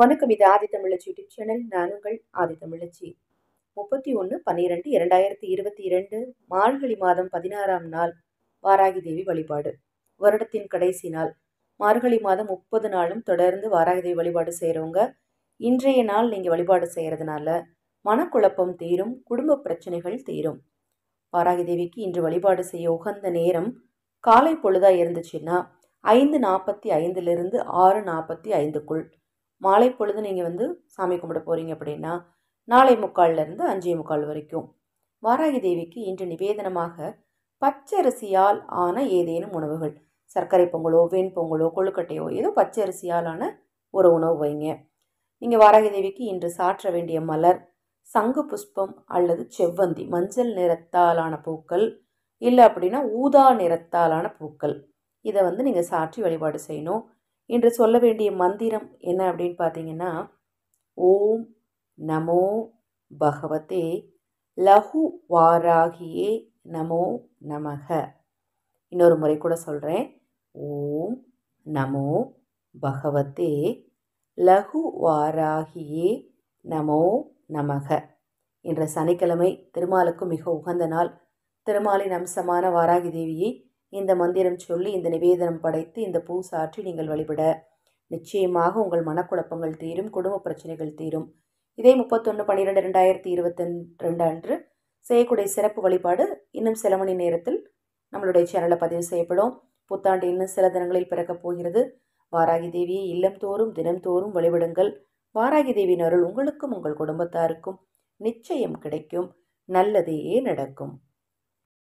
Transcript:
வணக்கம் இது ஆதி தமிழச்சி YouTube channel நான் உங்கள் ஆதி தமிழச்சி முப்பத்தி ஒன்று பன்னிரெண்டு இரண்டாயிரத்தி இருபத்தி இரண்டு மார்கழி மாதம் பதினாறாம் நாள் வாராகி தேவி வழிபாடு வருடத்தின் கடைசி நாள் மார்கழி மாதம் முப்பது நாளும் தொடர்ந்து வாராகி தேவி வழிபாடு செய்கிறவங்க இன்றைய நாள் நீங்கள் வழிபாடு செய்கிறதுனால மனக்குழப்பம் தீரும் குடும்ப பிரச்சனைகள் தீரும் வாராகி தேவிக்கு இன்று வழிபாடு செய்ய உகந்த நேரம் காலை பொழுதாக இருந்துச்சுன்னா ஐந்து நாற்பத்தி ஐந்துலேருந்து ஆறு நாற்பத்தி ஐந்துக்குள் மாலை பொழுது நீங்கள் வந்து சாமி கும்பிட போகிறீங்க அப்படின்னா நாளை முக்கால்லேருந்து அஞ்சே முக்கால் வரைக்கும் வாராகி தேவிக்கு இன்று நிவேதனமாக பச்சரிசியால் ஆன ஏதேனும் உணவுகள் சர்க்கரை பொங்கலோ பொங்கலோ கொழுக்கட்டையோ ஏதோ ஆன ஒரு உணவு வைங்க நீங்கள் வாராகி தேவிக்கு இன்று சாற்ற வேண்டிய மலர் சங்கு புஷ்பம் அல்லது செவ்வந்தி மஞ்சள் நிறத்தாலான பூக்கள் இல்லை அப்படின்னா ஊதா நிறத்தாலான பூக்கள் இதை வந்து நீங்கள் சாற்றி வழிபாடு செய்யணும் இன்று சொல்ல வேண்டிய மந்திரம் என்ன அப்படின்னு பார்த்தீங்கன்னா ஓம் நமோ பகவதே லகு வாராகியே நமோ நமக இன்னொரு முறை கூட சொல்கிறேன் ஓம் நமோ பகவதே லகு வாராகியே நமோ நமக என்ற சனிக்கிழமை திருமாலுக்கு மிக உகந்த நாள் திருமாலின் அம்சமான வாராகி தேவியை இந்த மந்திரம் சொல்லி இந்த நிவேதனம் படைத்து இந்த பூ சாற்றி நீங்கள் வழிபட நிச்சயமாக உங்கள் மனக்குழப்பங்கள் தீரும் குடும்ப பிரச்சனைகள் தீரும் இதே முப்பத்தொன்று பன்னிரெண்டு ரெண்டாயிரத்தி இருபத்தி ரெண்டு அன்று செய்யக்கூடிய சிறப்பு வழிபாடு இன்னும் சில மணி நேரத்தில் நம்மளுடைய சேனலில் பதிவு செய்யப்படும் புத்தாண்டு இன்னும் சில தினங்களில் பிறக்கப் போகிறது வாராகி தேவியை இல்லம்தோறும் தினம்தோறும் வழிபடுங்கள் வாராகி தேவியின் அருள் உங்களுக்கும் உங்கள் குடும்பத்தாருக்கும் நிச்சயம் கிடைக்கும் நல்லதே நடக்கும்